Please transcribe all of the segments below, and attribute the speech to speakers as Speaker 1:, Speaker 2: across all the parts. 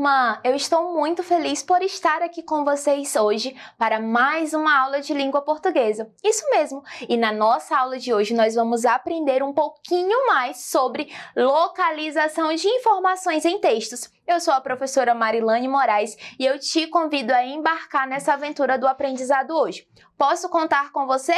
Speaker 1: turma! Eu estou muito feliz por estar aqui com vocês hoje para mais uma aula de língua portuguesa. Isso mesmo! E na nossa aula de hoje nós vamos aprender um pouquinho mais sobre localização de informações em textos. Eu sou a professora Marilane Moraes e eu te convido a embarcar nessa aventura do aprendizado hoje. Posso contar com você?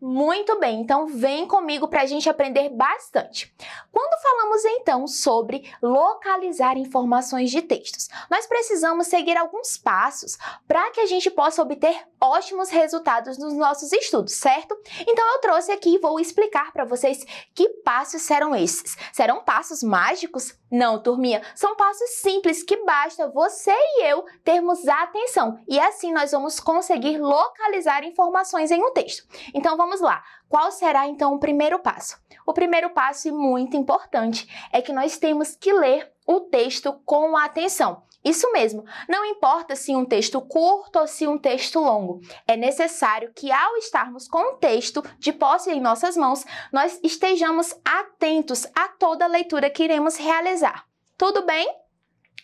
Speaker 1: Muito bem, então vem comigo para a gente aprender bastante. Quando falamos então sobre localizar informações de textos, nós precisamos seguir alguns passos para que a gente possa obter ótimos resultados nos nossos estudos, certo? Então eu trouxe aqui e vou explicar para vocês que passos serão esses. Serão passos mágicos? Não, turminha, são passos simples que basta você e eu termos atenção e assim nós vamos conseguir localizar informações em um texto. Então vamos vamos lá. Qual será então o primeiro passo? O primeiro passo e muito importante é que nós temos que ler o texto com atenção. Isso mesmo, não importa se um texto curto ou se um texto longo, é necessário que ao estarmos com o texto de posse em nossas mãos, nós estejamos atentos a toda a leitura que iremos realizar. Tudo bem?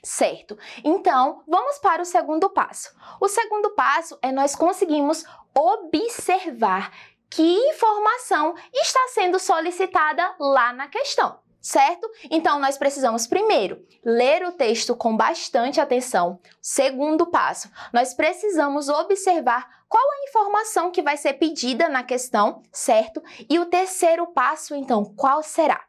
Speaker 1: Certo. Então, vamos para o segundo passo. O segundo passo é nós conseguimos observar que informação está sendo solicitada lá na questão certo? Então, nós precisamos, primeiro, ler o texto com bastante atenção. Segundo passo, nós precisamos observar qual a informação que vai ser pedida na questão, certo? E o terceiro passo, então, qual será?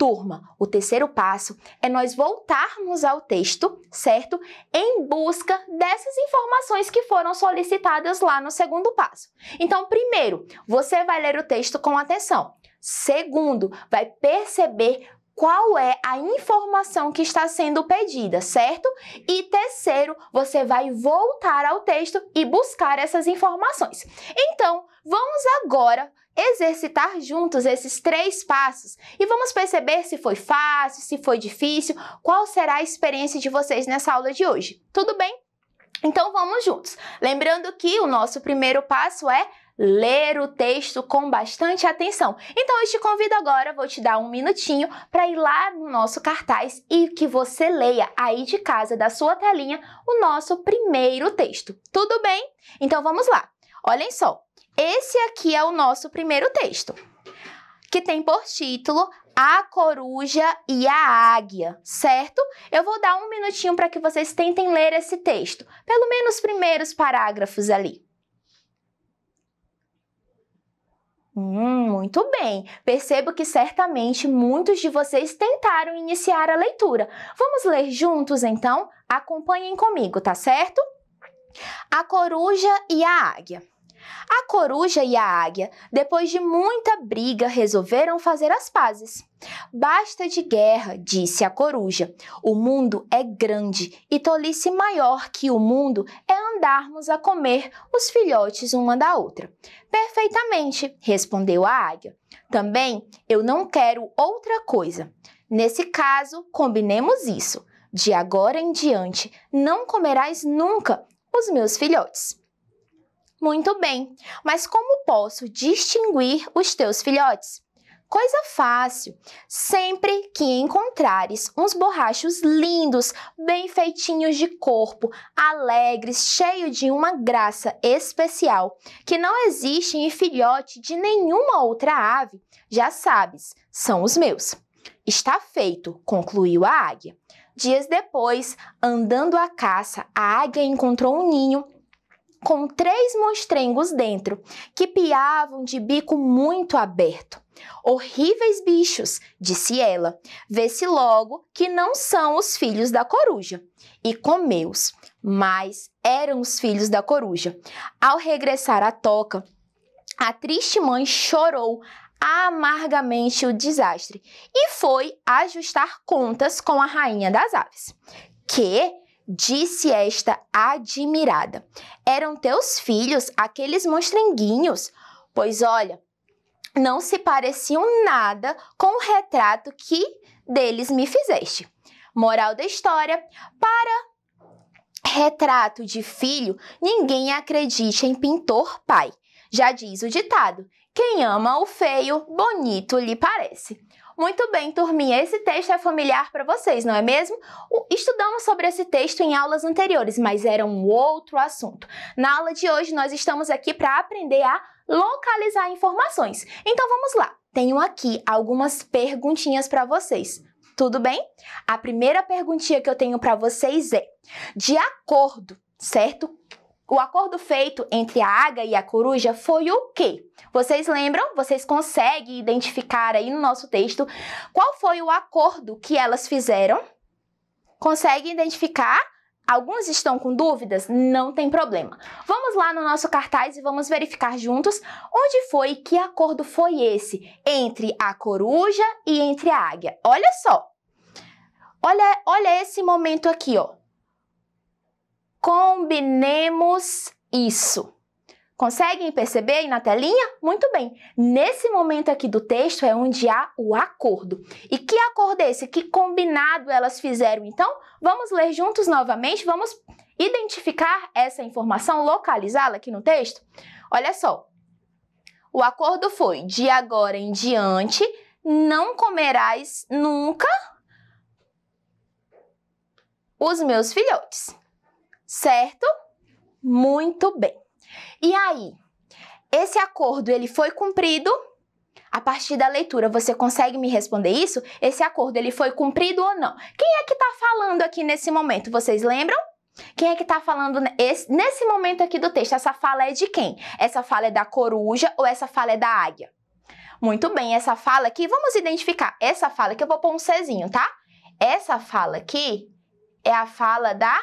Speaker 1: Turma, o terceiro passo é nós voltarmos ao texto, certo? Em busca dessas informações que foram solicitadas lá no segundo passo. Então, primeiro, você vai ler o texto com atenção. Segundo, vai perceber qual é a informação que está sendo pedida, certo? E terceiro, você vai voltar ao texto e buscar essas informações. Então, vamos agora exercitar juntos esses três passos e vamos perceber se foi fácil, se foi difícil, qual será a experiência de vocês nessa aula de hoje. Tudo bem? Então vamos juntos. Lembrando que o nosso primeiro passo é ler o texto com bastante atenção. Então eu te convido agora, vou te dar um minutinho para ir lá no nosso cartaz e que você leia aí de casa da sua telinha o nosso primeiro texto. Tudo bem? Então vamos lá. Olhem só. Esse aqui é o nosso primeiro texto, que tem por título A Coruja e a Águia, certo? Eu vou dar um minutinho para que vocês tentem ler esse texto, pelo menos os primeiros parágrafos ali. Hum, muito bem. Percebo que certamente muitos de vocês tentaram iniciar a leitura. Vamos ler juntos então? Acompanhem comigo, tá certo? A coruja e a águia. A coruja e a águia, depois de muita briga, resolveram fazer as pazes. Basta de guerra, disse a coruja. O mundo é grande e tolice maior que o mundo é andarmos a comer os filhotes uma da outra. Perfeitamente, respondeu a águia. Também eu não quero outra coisa. Nesse caso, combinemos isso. De agora em diante, não comerás nunca os meus filhotes. Muito bem, mas como posso distinguir os teus filhotes? Coisa fácil! Sempre que encontrares uns borrachos lindos, bem feitinhos de corpo, alegres, cheios de uma graça especial, que não existem em filhote de nenhuma outra ave, já sabes, são os meus. Está feito, concluiu a águia. Dias depois, andando à caça, a águia encontrou um ninho com três mostrengos dentro, que piavam de bico muito aberto. Horríveis bichos, disse ela. Vê-se logo que não são os filhos da coruja. E comeu-os, mas eram os filhos da coruja. Ao regressar à toca, a triste mãe chorou amargamente o desastre e foi ajustar contas com a rainha das aves. Que? Disse esta admirada: Eram teus filhos aqueles monstrenguinhos? Pois olha, não se pareciam nada com o retrato que deles me fizeste. Moral da história: para retrato de filho, ninguém acredita em pintor pai. Já diz o ditado: quem ama o feio, bonito lhe parece. Muito bem, turminha, esse texto é familiar para vocês, não é mesmo? Estudamos sobre esse texto em aulas anteriores, mas era um outro assunto. Na aula de hoje, nós estamos aqui para aprender a localizar informações. Então vamos lá. Tenho aqui algumas perguntinhas para vocês. Tudo bem? A primeira perguntinha que eu tenho para vocês é: de acordo, certo? O acordo feito entre a águia e a coruja foi o quê? Vocês lembram? Vocês conseguem identificar aí no nosso texto qual foi o acordo que elas fizeram? Conseguem identificar? Alguns estão com dúvidas? Não tem problema. Vamos lá no nosso cartaz e vamos verificar juntos onde foi que acordo foi esse entre a coruja e entre a águia. Olha só. Olha, olha esse momento aqui, ó combinemos isso. Conseguem perceber aí na telinha? Muito bem. Nesse momento aqui do texto é onde há o acordo. E que acordo é esse? Que combinado elas fizeram? Então, vamos ler juntos novamente, vamos identificar essa informação, localizá-la aqui no texto? Olha só. O acordo foi: de agora em diante, não comerás nunca os meus filhotes certo? Muito bem. E aí, esse acordo ele foi cumprido? A partir da leitura, você consegue me responder isso? Esse acordo ele foi cumprido ou não? Quem é que está falando aqui nesse momento? Vocês lembram? Quem é que está falando nesse, nesse momento aqui do texto? Essa fala é de quem? Essa fala é da coruja ou essa fala é da águia? Muito bem, essa fala aqui, vamos identificar. Essa fala que eu vou pôr um Czinho, tá? Essa fala aqui é a fala da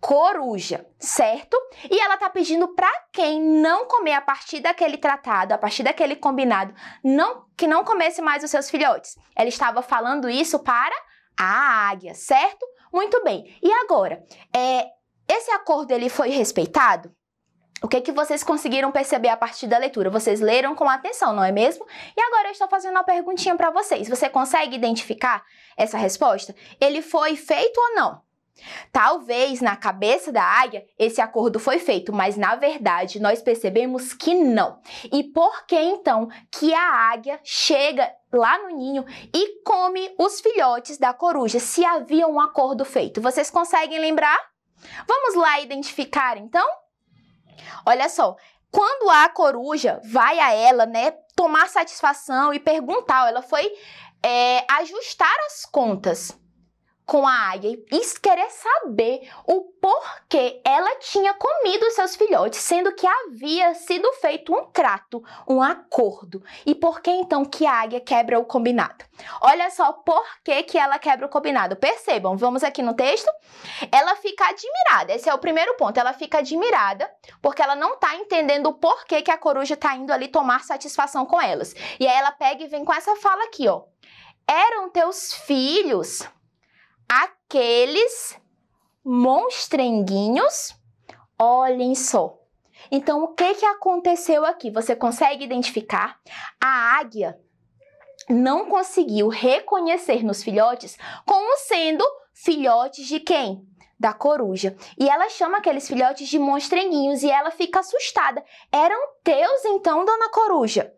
Speaker 1: coruja, certo? E ela tá pedindo para quem não comer a partir daquele tratado, a partir daquele combinado, não que não comesse mais os seus filhotes. Ela estava falando isso para a águia, certo? Muito bem. E agora, é, esse acordo ele foi respeitado? O que, que vocês conseguiram perceber a partir da leitura? Vocês leram com atenção, não é mesmo? E agora eu estou fazendo uma perguntinha para vocês. Você consegue identificar essa resposta? Ele foi feito ou não? Talvez na cabeça da águia esse acordo foi feito, mas na verdade nós percebemos que não. E por que então que a águia chega lá no ninho e come os filhotes da coruja se havia um acordo feito? Vocês conseguem lembrar? Vamos lá identificar então? Olha só, quando a coruja vai a ela, né, tomar satisfação e perguntar, ela foi é, ajustar as contas com a Águia, e querer saber o porquê ela tinha comido seus filhotes, sendo que havia sido feito um trato, um acordo. E por que então que a Águia quebra o combinado? Olha só por que, que ela quebra o combinado. Percebam, vamos aqui no texto. Ela fica admirada, esse é o primeiro ponto. Ela fica admirada porque ela não está entendendo o porquê que a coruja está indo ali tomar satisfação com elas. E aí ela pega e vem com essa fala aqui, ó. Eram teus filhos aqueles monstrenguinhos, olhem só. Então, o que, que aconteceu aqui? Você consegue identificar? A águia não conseguiu reconhecer nos filhotes como sendo filhotes de quem? Da coruja. E ela chama aqueles filhotes de monstrenguinhos e ela fica assustada. Eram teus então, dona coruja?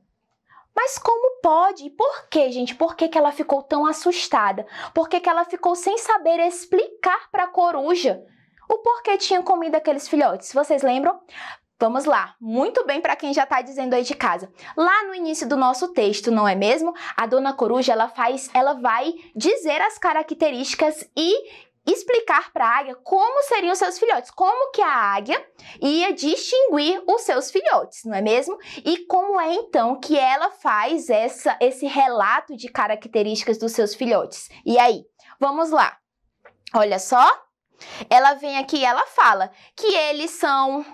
Speaker 1: Mas como pode? E por que, gente? Por que, que ela ficou tão assustada? Por que, que ela ficou sem saber explicar para a coruja o porquê tinha comido aqueles filhotes? Vocês lembram? Vamos lá, muito bem para quem já está dizendo aí de casa. Lá no início do nosso texto, não é mesmo? A dona coruja, ela faz, ela vai dizer as características e explicar para a águia como seriam os seus filhotes, como que a águia ia distinguir os seus filhotes, não é mesmo? E como é então que ela faz essa, esse relato de características dos seus filhotes? E aí, vamos lá. Olha só. Ela vem aqui e ela fala que eles são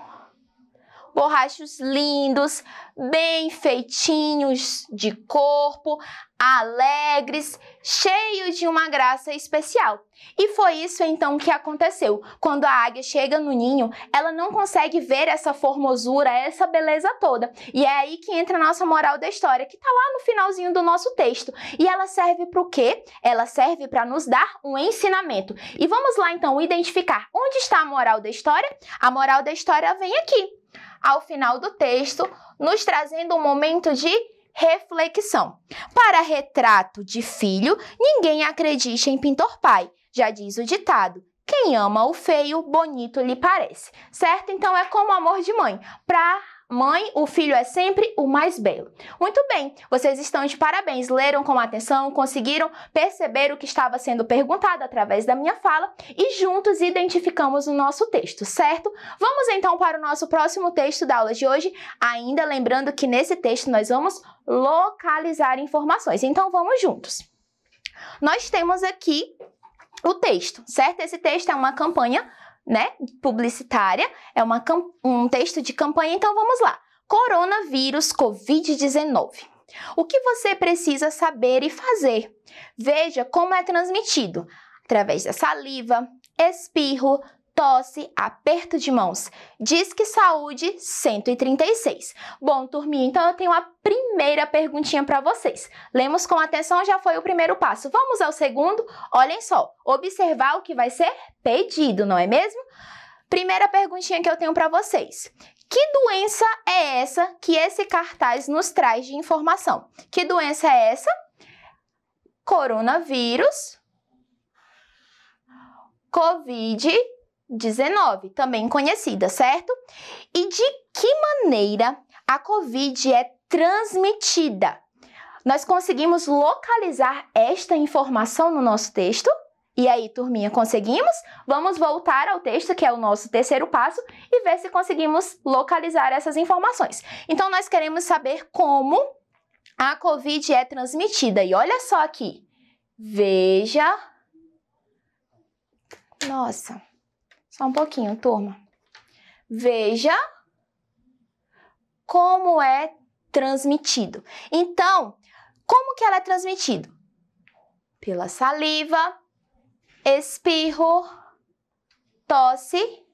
Speaker 1: borrachos lindos, bem feitinhos de corpo, alegres, cheios de uma graça especial. E foi isso então que aconteceu. Quando a águia chega no ninho, ela não consegue ver essa formosura, essa beleza toda. E é aí que entra a nossa moral da história, que está lá no finalzinho do nosso texto. E ela serve para o quê? Ela serve para nos dar um ensinamento. E vamos lá então identificar onde está a moral da história? A moral da história vem aqui ao final do texto, nos trazendo um momento de reflexão. Para retrato de filho, ninguém acredita em pintor pai, já diz o ditado. Quem ama o feio, bonito lhe parece, certo? Então é como amor de mãe. Para Mãe, o filho é sempre o mais belo. Muito bem, vocês estão de parabéns, leram com atenção, conseguiram perceber o que estava sendo perguntado através da minha fala e juntos identificamos o nosso texto, certo? Vamos então para o nosso próximo texto da aula de hoje, ainda lembrando que nesse texto nós vamos localizar informações. Então vamos juntos. Nós temos aqui o texto, certo? Esse texto é uma campanha né, publicitária, é uma, um texto de campanha, então vamos lá. Coronavírus Covid-19. O que você precisa saber e fazer? Veja como é transmitido: através da saliva, espirro, tosse, aperto de mãos. Disque Saúde 136. Bom, turminha, então eu tenho a primeira perguntinha para vocês. Lemos com atenção já foi o primeiro passo. Vamos ao segundo? Olhem só, observar o que vai ser pedido, não é mesmo? Primeira perguntinha que eu tenho para vocês. Que doença é essa que esse cartaz nos traz de informação? Que doença é essa? Coronavírus, Covid 19 também conhecida, certo? E de que maneira a Covid é transmitida? Nós conseguimos localizar esta informação no nosso texto? E aí, turminha, conseguimos? Vamos voltar ao texto, que é o nosso terceiro passo, e ver se conseguimos localizar essas informações. Então, nós queremos saber como a Covid é transmitida. E olha só aqui. Veja. Nossa. Só um pouquinho, turma. Veja como é transmitido. Então, como que ela é transmitido? Pela saliva, espirro, tosse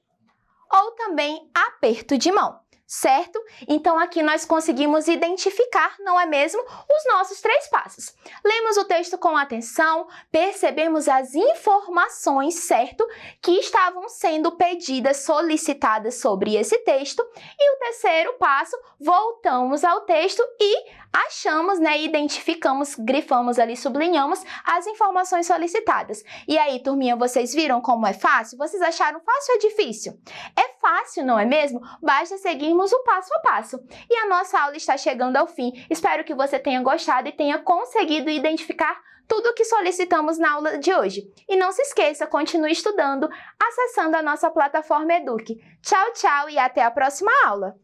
Speaker 1: ou também aperto de mão certo? Então aqui nós conseguimos identificar, não é mesmo, os nossos três passos. Lemos o texto com atenção, percebemos as informações, certo, que estavam sendo pedidas, solicitadas sobre esse texto, e o terceiro passo, voltamos ao texto e achamos, né, identificamos, grifamos ali, sublinhamos as informações solicitadas. E aí, turminha, vocês viram como é fácil? Vocês acharam fácil ou é difícil? É fácil, não é mesmo? Basta seguirmos o passo a passo. E a nossa aula está chegando ao fim. Espero que você tenha gostado e tenha conseguido identificar tudo o que solicitamos na aula de hoje. E não se esqueça, continue estudando acessando a nossa plataforma Eduque. Tchau, tchau e até a próxima aula!